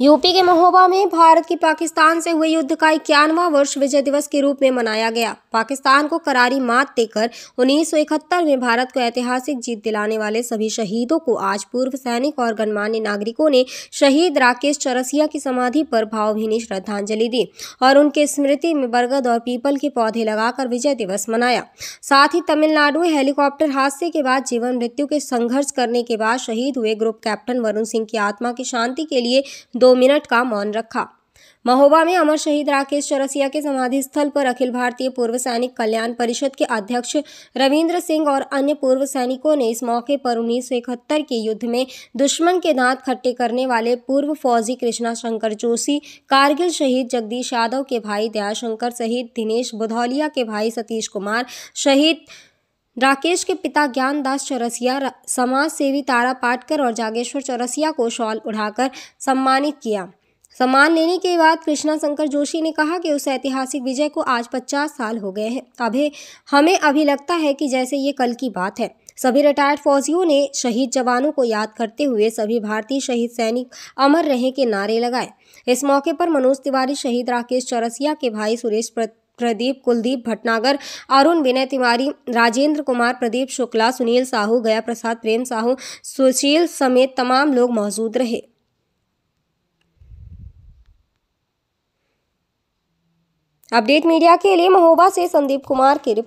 UP के महोबा में भारत की पाकिस्तान से हुए युद्ध का इक्यानवा वर्ष विजय दिवस के रूप में मनाया गया पाकिस्तान को करारी मात देकर 1971 में भारत को ऐतिहासिक जीत दिलाने वाले सभी शहीदों को आज पूर्व सैनिक और गणमान्य नागरिकों ने शहीद राकेश चरसिया की समाधि पर भावभीनी श्रद्धांजलि दी और उनके स्मृति में बरगद और पीपल के पौधे लगाकर विजय दिवस मनाया साथ ही तमिलनाडु में हेलीकॉप्टर हादसे के बाद जीवन मृत्यु के संघर्ष करने के बाद शहीद हुए ग्रुप कैप्टन वरुण सिंह की आत्मा की शांति के लिए दो मिनट का मौन रखा महोबा में अमर शहीद राकेश चौरसिया के समाधि स्थल पर अखिल भारतीय पूर्व सैनिक कल्याण परिषद के अध्यक्ष रविंद्र सिंह और अन्य पूर्व सैनिकों ने इस मौके पर उन्नीस के युद्ध में दुश्मन के दांत खट्टे करने वाले पूर्व फौजी कृष्णा शंकर जोशी कारगिल शहीद जगदीश यादव के भाई दयाशंकर शहीद दिनेश बुधौलिया के भाई सतीश कुमार शहीद राकेश के पिता ज्ञानदास चौरसिया समाज सेवी तारा पाटकर और जागेश्वर चौरसिया को शॉल उड़ाकर सम्मानित किया सम्मान लेने के बाद कृष्णा शंकर जोशी ने कहा कि उस ऐतिहासिक विजय को आज 50 साल हो गए हैं अभी हमें अभी लगता है कि जैसे ये कल की बात है सभी रिटायर्ड फौजियों ने शहीद जवानों को याद करते हुए सभी भारतीय शहीद सैनिक अमर रहे के नारे लगाए इस मौके पर मनोज तिवारी शहीद राकेश चौरसिया के भाई सुरेश प्रत प्रदीप कुलदीप भटनागर अरुण विनय तिवारी राजेंद्र कुमार प्रदीप शुक्ला सुनील साहू गया प्रसाद प्रेम साहू सुशील समेत तमाम लोग मौजूद रहे अपडेट मीडिया के लिए महोबा से संदीप कुमार की